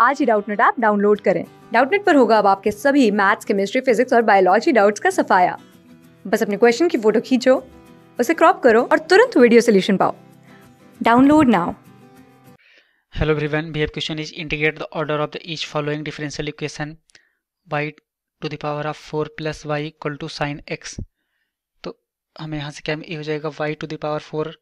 आज ही Doubtnut app download करें डाउटनेट पर होगा अब आपके सभी मैथ्स केमिस्ट्री फिजिक्स और बायोलॉजी डाउट्स का सफाया बस अपने क्वेश्चन की फोटो खींचो उसे क्रॉप करो और तुरंत वीडियो सोल्यूशन पाओ download now hello everyone, we have question is integrate the order of the each following differential equation y to the power of 4 plus y equal to sine x. तो हमें यहाँ से क्या ये हो जाएगा y to the power 4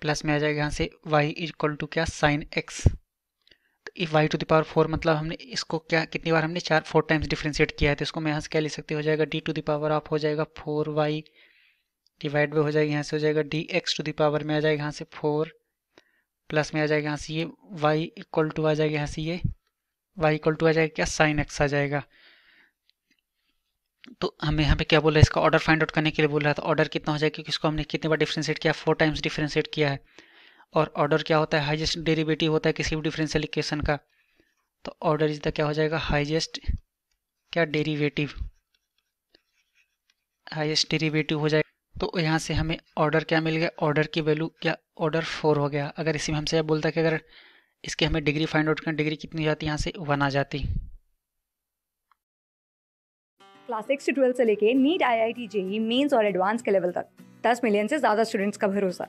plus में आ जाएगा यहाँ से y इक्वल टू क्या sine x y to the power four मतलब हमने इसको क्या कितनी बार हमने चार फोर टाइम्स डिफ्रेंशिएट किया है तो इसको मैं यहाँ से क्या ले सकती हो जाएगा D to the power of हो जाएगा फोर वाई डिवाइड बाई हो जाएगी यहाँ से हो जाएगा D x to the power में आ जाएगा यहाँ से फोर प्लस में आ जाएगा यहाँ से ये वाई इक्वल टू आ जाएगा यहाँ से ये वाई इक्वल टू आ जाएगा क्या साइन एक्स आ जाएगा तो हमें यहाँ पे क्या बोला इसका ऑर्डर फाइंड आउट करने के लिए बोला था ऑर्डर तो कितना हो जाएगा क्योंकि इसको हमने कितनी बार डिफ्रेंशिएट किया फोर टाइम्स डिफ्रेंशिएट किया है और ऑर्डर क्या होता है हाईएस्ट डेरिवेटिव होता है किसी भी डिफरेंशियल इक्वेशन का तो ऑर्डर इज द क्या हो जाएगा हाईएस्ट क्या डेरिवेटिव हाईएस्ट डेरिवेटिव हो जाएगा तो यहाँ से हमें ऑर्डर क्या मिल गया ऑर्डर की वैल्यू क्या ऑर्डर फोर हो गया अगर इसी में हमसे यह बोलता कि अगर इसके हमें डिग्री फाइंड आउट करें डिग्री कितनी जाती यहाँ से वन आ जाती क्लास सिक्स से ट्वेल्थ से लेके NEET I I T JEE mains और एडवांस के लेवल तक दस मिलियन से ज़्यादा स्टूडेंट्स का भरोसा